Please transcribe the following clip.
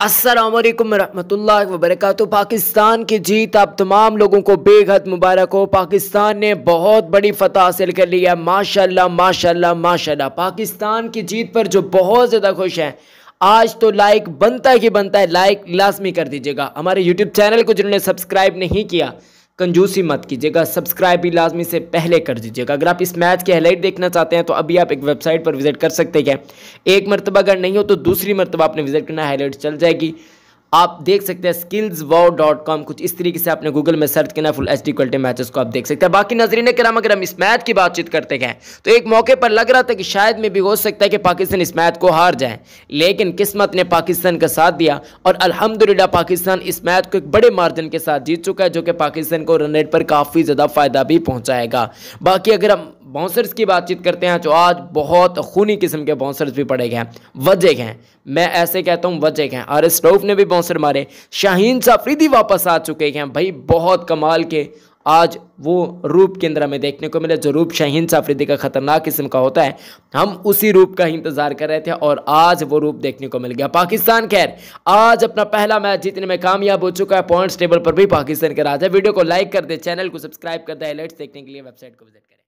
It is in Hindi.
असलम वरहमल वबरक पाकिस्तान की जीत आप तमाम लोगों को बेहद मुबारक हो पाकिस्तान ने बहुत बड़ी फतह हासिल कर ली है माशाल्लाह माशाल्लाह माशाल्लाह पाकिस्तान की जीत पर जो बहुत ज़्यादा खुश हैं आज तो लाइक बनता ही बनता है लाइक लाजमी कर दीजिएगा हमारे यूट्यूब चैनल को जिन्होंने सब्सक्राइब नहीं किया कंजूसी मत कीजिएगा सब्सक्राइब भी लाजमी से पहले कर दीजिएगा अगर आप इस मैच के हाईलाइट देखना चाहते हैं तो अभी आप एक वेबसाइट पर विजिट कर सकते हैं एक मरतबा अगर नहीं हो तो दूसरी मरतबा आपने विजिट करना हाईलाइट चल जाएगी आप देख सकते हैं स्किल्स वो डॉट कॉम कुछ इस तरीके से आपने गूगल में सर्च किया full H D quality matches को आप देख सकते हैं बाकी नजरीन कराम अगर हम इस मैच की बातचीत करते हैं तो एक मौके पर लग रहा था कि शायद में भी हो सकता है कि पाकिस्तान इस मैच को हार जाए लेकिन किस्मत ने पाकिस्तान का साथ दिया और अलहमदिल्ला पाकिस्तान इस मैच को एक बड़े मार्जिन के साथ जीत चुका है जो कि पाकिस्तान को रन रेट पर काफ़ी ज़्यादा फायदा भी पहुँचाएगा बाकी अगर हम बाउंसर्स की बातचीत करते हैं जो आज बहुत खूनी किस्म के बाउंसर्स भी पड़े गए हैं वजह हैं मैं ऐसे कहता हूँ वजह हैं आर एस रऊफ ने भी बाउंसर मारे शाहीन साफरीदी वापस आ चुके हैं भाई बहुत कमाल के आज वो रूप के अंदर हमें देखने को मिला जो रूप शाहीन साफरीदी का ख़तरनाक किस्म का होता है हम उसी रूप का इंतज़ार कर रहे थे और आज वो रूप देखने को मिल गया पाकिस्तान खैर आज अपना पहला मैच जीतने में कामयाब हो चुका है पॉइंट्स टेबल पर भी पाकिस्तान के राज है वीडियो को लाइक कर दे चैनल को सब्सक्राइब कर दे अलर्ट्स देखने के लिए वेबसाइट को विजिट